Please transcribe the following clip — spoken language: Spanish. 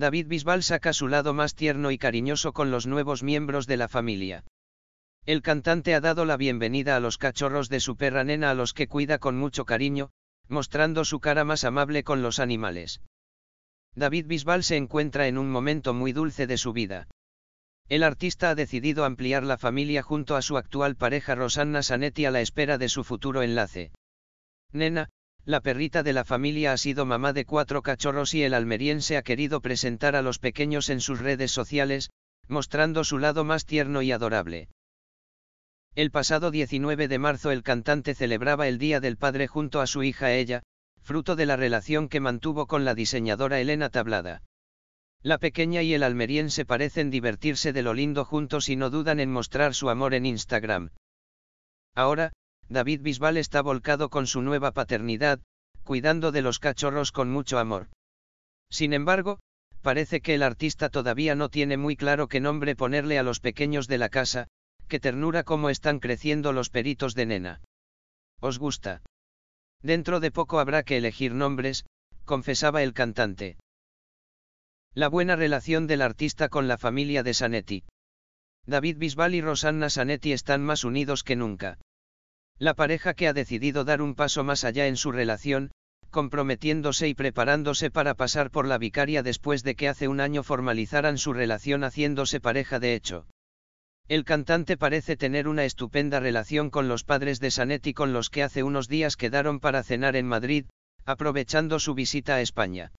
David Bisbal saca su lado más tierno y cariñoso con los nuevos miembros de la familia. El cantante ha dado la bienvenida a los cachorros de su perra nena a los que cuida con mucho cariño, mostrando su cara más amable con los animales. David Bisbal se encuentra en un momento muy dulce de su vida. El artista ha decidido ampliar la familia junto a su actual pareja Rosanna Sanetti a la espera de su futuro enlace. Nena, la perrita de la familia ha sido mamá de cuatro cachorros y el almeriense ha querido presentar a los pequeños en sus redes sociales, mostrando su lado más tierno y adorable. El pasado 19 de marzo el cantante celebraba el Día del Padre junto a su hija ella, fruto de la relación que mantuvo con la diseñadora Elena Tablada. La pequeña y el almeriense parecen divertirse de lo lindo juntos y no dudan en mostrar su amor en Instagram. Ahora, David Bisbal está volcado con su nueva paternidad, cuidando de los cachorros con mucho amor. Sin embargo, parece que el artista todavía no tiene muy claro qué nombre ponerle a los pequeños de la casa, qué ternura cómo están creciendo los peritos de nena. ¿Os gusta? Dentro de poco habrá que elegir nombres, confesaba el cantante. La buena relación del artista con la familia de Sanetti. David Bisbal y Rosanna Sanetti están más unidos que nunca. La pareja que ha decidido dar un paso más allá en su relación, comprometiéndose y preparándose para pasar por la vicaria después de que hace un año formalizaran su relación haciéndose pareja de hecho. El cantante parece tener una estupenda relación con los padres de Sanetti con los que hace unos días quedaron para cenar en Madrid, aprovechando su visita a España.